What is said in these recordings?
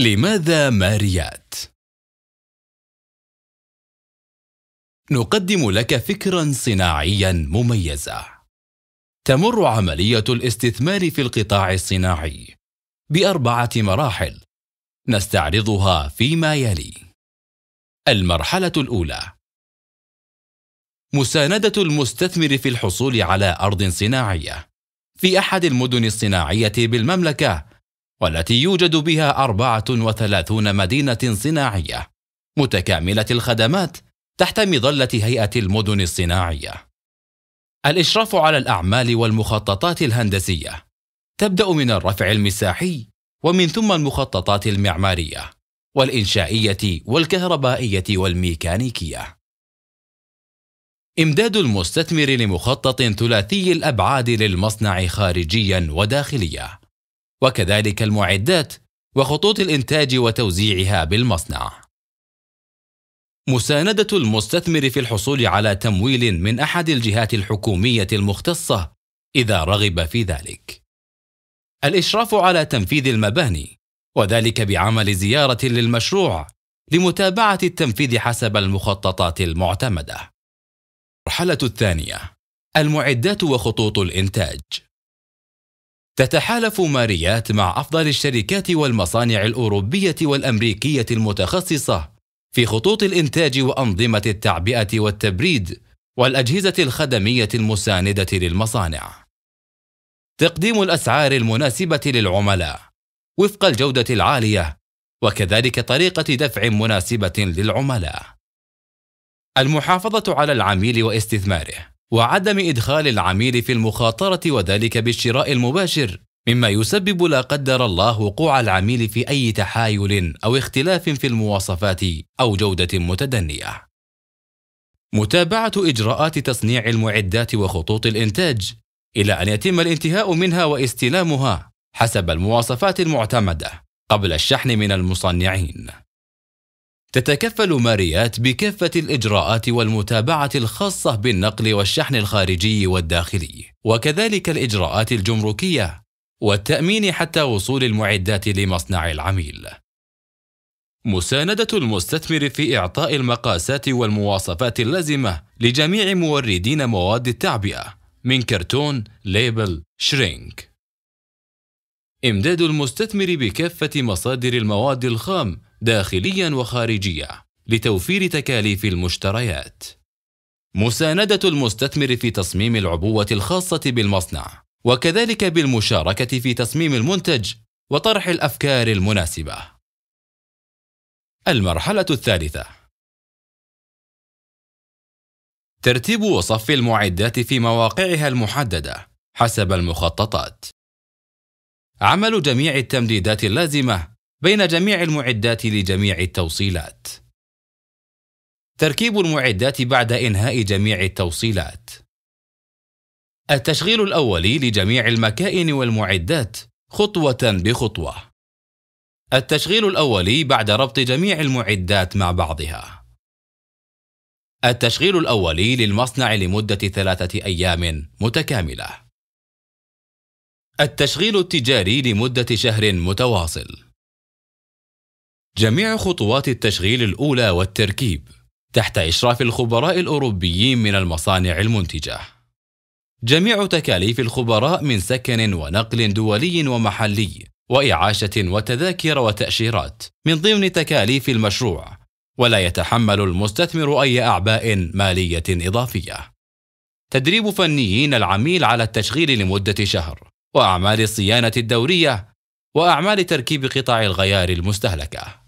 لماذا ماريات؟ نقدم لك فكرا صناعيا مميزا. تمر عملية الاستثمار في القطاع الصناعي بأربعة مراحل نستعرضها فيما يلي. المرحلة الأولى مساندة المستثمر في الحصول على أرض صناعية في أحد المدن الصناعية بالمملكة والتي يوجد بها 34 مدينة صناعية متكاملة الخدمات تحت مظلة هيئة المدن الصناعية. الإشراف على الأعمال والمخططات الهندسية تبدأ من الرفع المساحي ومن ثم المخططات المعمارية والإنشائية والكهربائية والميكانيكية. إمداد المستثمر لمخطط ثلاثي الأبعاد للمصنع خارجيا وداخليا وكذلك المعدات وخطوط الإنتاج وتوزيعها بالمصنع. مساندة المستثمر في الحصول على تمويل من أحد الجهات الحكومية المختصة إذا رغب في ذلك. الإشراف على تنفيذ المباني، وذلك بعمل زيارة للمشروع لمتابعة التنفيذ حسب المخططات المعتمدة. المرحلة الثانية: المعدات وخطوط الإنتاج. تتحالف ماريات مع أفضل الشركات والمصانع الأوروبية والأمريكية المتخصصة في خطوط الإنتاج وأنظمة التعبئة والتبريد والأجهزة الخدمية المساندة للمصانع. تقديم الأسعار المناسبة للعملاء وفق الجودة العالية وكذلك طريقة دفع مناسبة للعملاء. المحافظة على العميل واستثماره وعدم إدخال العميل في المخاطرة وذلك بالشراء المباشر مما يسبب لا قدر الله وقوع العميل في أي تحايل أو اختلاف في المواصفات أو جودة متدنية. متابعة إجراءات تصنيع المعدات وخطوط الإنتاج إلى أن يتم الانتهاء منها واستلامها حسب المواصفات المعتمدة قبل الشحن من المصنعين. تتكفل ماريات بكافة الإجراءات والمتابعة الخاصة بالنقل والشحن الخارجي والداخلي، وكذلك الإجراءات الجمركية، والتأمين حتى وصول المعدات لمصنع العميل. مساندة المستثمر في إعطاء المقاسات والمواصفات اللازمة لجميع موردين مواد التعبئة من كرتون، ليبل، شرينك. إمداد المستثمر بكافة مصادر المواد الخام داخليا وخارجيا لتوفير تكاليف المشتريات مساندة المستثمر في تصميم العبوة الخاصة بالمصنع وكذلك بالمشاركة في تصميم المنتج وطرح الأفكار المناسبة المرحلة الثالثة ترتيب وصف المعدات في مواقعها المحددة حسب المخططات عمل جميع التمديدات اللازمة بين جميع المعدات لجميع التوصيلات. تركيب المعدات بعد إنهاء جميع التوصيلات. التشغيل الأولي لجميع المكائن والمعدات خطوة بخطوة. التشغيل الأولي بعد ربط جميع المعدات مع بعضها. التشغيل الأولي للمصنع لمدة ثلاثة أيام متكاملة. التشغيل التجاري لمدة شهر متواصل. جميع خطوات التشغيل الأولى والتركيب تحت إشراف الخبراء الأوروبيين من المصانع المنتجة. جميع تكاليف الخبراء من سكن ونقل دولي ومحلي وإعاشة وتذاكر وتأشيرات من ضمن تكاليف المشروع ولا يتحمل المستثمر أي أعباء مالية إضافية. تدريب فنيين العميل على التشغيل لمدة شهر وأعمال الصيانة الدورية وأعمال تركيب قطع الغيار المستهلكة.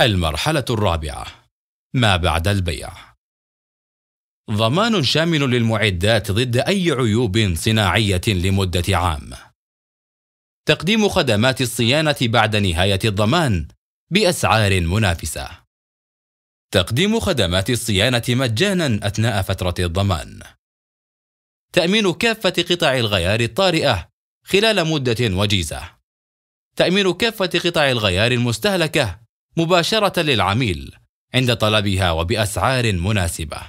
المرحلة الرابعة ما بعد البيع ضمان شامل للمعدات ضد أي عيوب صناعية لمدة عام تقديم خدمات الصيانة بعد نهاية الضمان بأسعار منافسة تقديم خدمات الصيانة مجانا أثناء فترة الضمان تأمين كافة قطع الغيار الطارئة خلال مدة وجيزة تأمين كافة قطع الغيار المستهلكة مباشرة للعميل عند طلبها وبأسعار مناسبة.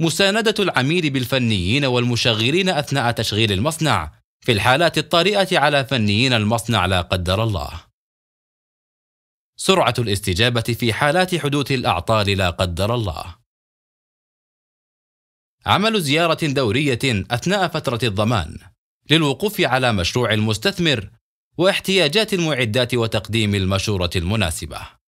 مساندة العميل بالفنيين والمشغلين أثناء تشغيل المصنع في الحالات الطارئة على فنيين المصنع لا قدر الله. سرعة الاستجابة في حالات حدوث الأعطال لا قدر الله. عمل زيارة دورية أثناء فترة الضمان للوقوف على مشروع المستثمر واحتياجات المعدات وتقديم المشورة المناسبة